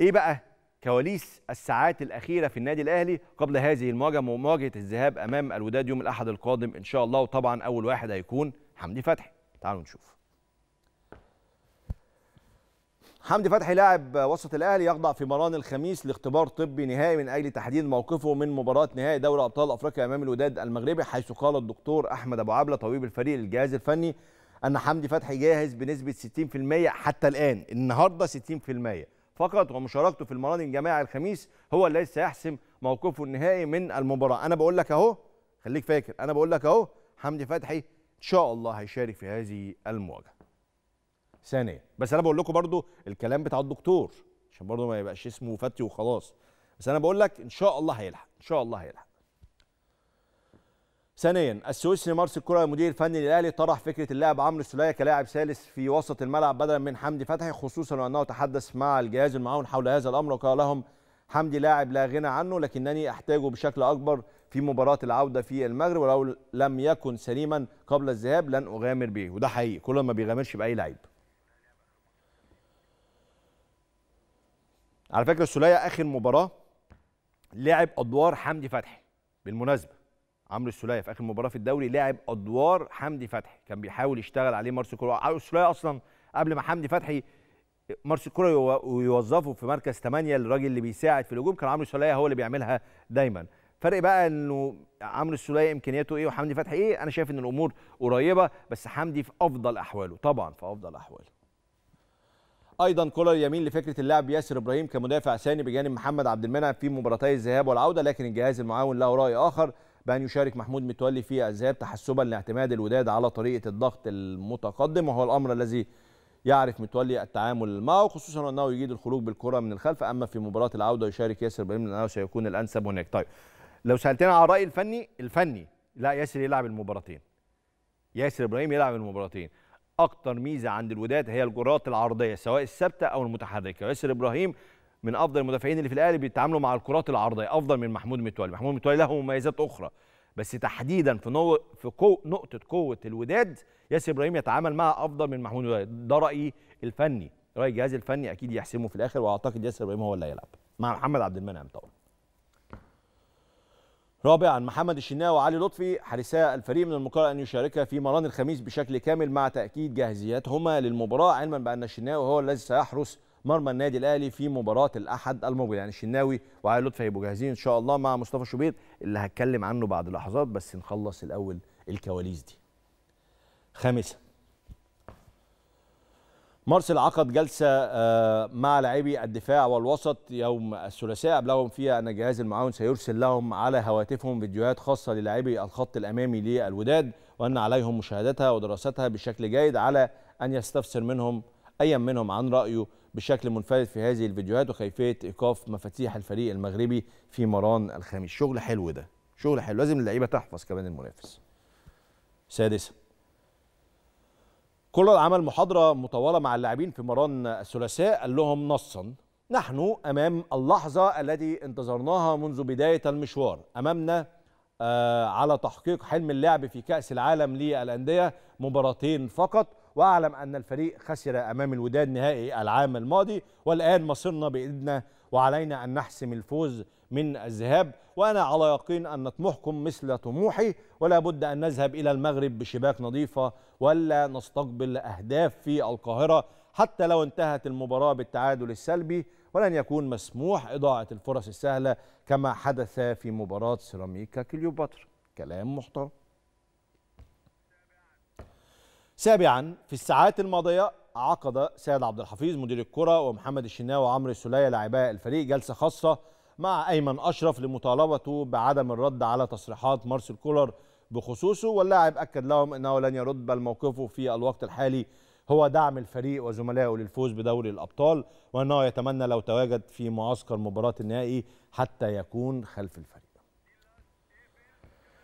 ايه بقى كواليس الساعات الاخيره في النادي الاهلي قبل هذه المواجهه مواجهه الذهاب امام الوداد يوم الاحد القادم ان شاء الله وطبعا اول واحد هيكون حمدي فتحي تعالوا نشوف حمدي فتحي لاعب وسط الاهلي يخضع في مران الخميس لاختبار طبي نهائي من اجل تحديد موقفه من مباراه نهائي دوري ابطال افريقيا امام الوداد المغربي حيث قال الدكتور احمد ابو عبله طبيب الفريق للجهاز الفني ان حمدي فتحي جاهز بنسبه 60% حتى الان النهارده 60% فقط ومشاركته في المران الجماعي الخميس هو الذي سيحسم موقفه النهائي من المباراه انا بقول لك اهو خليك فاكر انا بقول لك اهو حمدي فتحي ان شاء الله هيشارك في هذه المواجهه ثانيا بس انا بقول لكم برضو الكلام بتاع الدكتور عشان برضو ما يبقاش اسمه فتي وخلاص بس انا بقول لك ان شاء الله هيلحق ان شاء الله هيلحق ثانيا السويسري مارس الكره المدير الفني للاهلي طرح فكره اللاعب عمرو السوليه كلاعب ثالث في وسط الملعب بدلا من حمدي فتحي خصوصا وانه تحدث مع الجهاز المعاون حول هذا الامر وقال لهم حمدي لاعب لا غنى عنه لكنني احتاجه بشكل اكبر في مباراه العوده في المغرب ولو لم يكن سليما قبل الذهاب لن اغامر به وده حقيقي كل ما بيغامرش باي لعيب على فكره السوليه اخر مباراه لعب ادوار حمدي فتحي بالمناسبه عمرو السلية في اخر مباراه في الدوري لعب ادوار حمدي فتحي كان بيحاول يشتغل عليه مارسيل كولر عمرو السلية اصلا قبل ما حمدي فتحي مارسيل كولر يوظفه في مركز 8 الراجل اللي بيساعد في الهجوم كان عمرو السلية هو اللي بيعملها دايما فرق بقى انه عمرو السلية امكانياته ايه وحمدي فتحي ايه انا شايف ان الامور قريبه بس حمدي في افضل احواله طبعا في افضل احواله ايضا كولر يمين لفكره اللاعب ياسر ابراهيم كمدافع ثاني بجانب محمد عبد المنعم في مباراتي الذهاب والعوده لكن الجهاز المعاون له راي اخر بأن يشارك محمود متولي في الذهاب تحسبا لاعتماد الوداد على طريقة الضغط المتقدم وهو الأمر الذي يعرف متولي التعامل معه خصوصا أنه يجيد الخروج بالكرة من الخلف أما في مباراة العودة يشارك ياسر إبراهيم لأنه سيكون الأنسب هناك طيب لو سألتنا على الرأي الفني الفني لا ياسر يلعب المباراتين ياسر إبراهيم يلعب المباراتين اكتر ميزه عند الوداد هي الجرات العرضيه سواء الثابته او المتحركه ياسر ابراهيم من افضل المدافعين اللي في الاهلي بيتعاملوا مع الكرات العرضيه افضل من محمود متولي محمود متولي له مميزات اخرى بس تحديدا في نو... في كو... نقطه قوه الوداد ياسر ابراهيم يتعامل معها افضل من محمود متولي ده رايي الفني راي الجهاز الفني اكيد يحسمه في الاخر واعتقد ياسر ابراهيم هو اللي هيلعب مع محمد عبد المنعم طبعا رابعا محمد الشناوي وعلي لطفي حارسا الفريق من المقرر ان يشاركا في مران الخميس بشكل كامل مع تاكيد جاهزيتهما للمباراه علما بان الشناوي هو الذي سيحرس مرمى النادي الاهلي في مباراه الاحد المقبل يعني الشناوي وعلي لطفي هيبقوا جاهزين ان شاء الله مع مصطفى شوبير اللي هتكلم عنه بعد لحظات بس نخلص الاول الكواليس دي خامسا مارسيل عقد جلسة آه، مع لاعبي الدفاع والوسط يوم الثلاثاء أبلغهم فيها أن الجهاز المعاون سيرسل لهم على هواتفهم فيديوهات خاصة للاعبي الخط الأمامي للوداد وأن عليهم مشاهدتها ودراستها بشكل جيد على أن يستفسر منهم أيا منهم عن رأيه بشكل منفرد في هذه الفيديوهات وكيفيه ايقاف مفاتيح الفريق المغربي في مران الخامس شغل حلو ده شغل حلو لازم اللعيبه تحفظ كمان المنافس سادسا كولر عمل محاضره مطوله مع اللاعبين في مران الثلاثاء قال لهم نصا نحن امام اللحظه التي انتظرناها منذ بدايه المشوار امامنا آه، على تحقيق حلم اللعب في كاس العالم للانديه مباراتين فقط واعلم ان الفريق خسر امام الوداد نهائي العام الماضي والان مصيرنا بايدنا وعلينا ان نحسم الفوز من الذهاب وانا على يقين ان طموحكم مثل طموحي ولا بد ان نذهب الى المغرب بشباك نظيفه ولا نستقبل اهداف في القاهره حتى لو انتهت المباراه بالتعادل السلبي ولن يكون مسموح اضاعه الفرص السهله كما حدث في مباراه سيراميكا كليوباترا كلام محترم سابعا في الساعات الماضية عقد سيد عبد الحفيظ مدير الكرة ومحمد الشناوي وعمرو السليه لاعباء الفريق جلسة خاصة مع أيمن أشرف لمطالبته بعدم الرد على تصريحات مارسيل كولر بخصوصه واللاعب أكد لهم أنه لن يرد بل موقفه في الوقت الحالي هو دعم الفريق وزملائه للفوز بدوري الأبطال وأنه يتمنى لو تواجد في معسكر مباراة النهائي حتى يكون خلف الفريق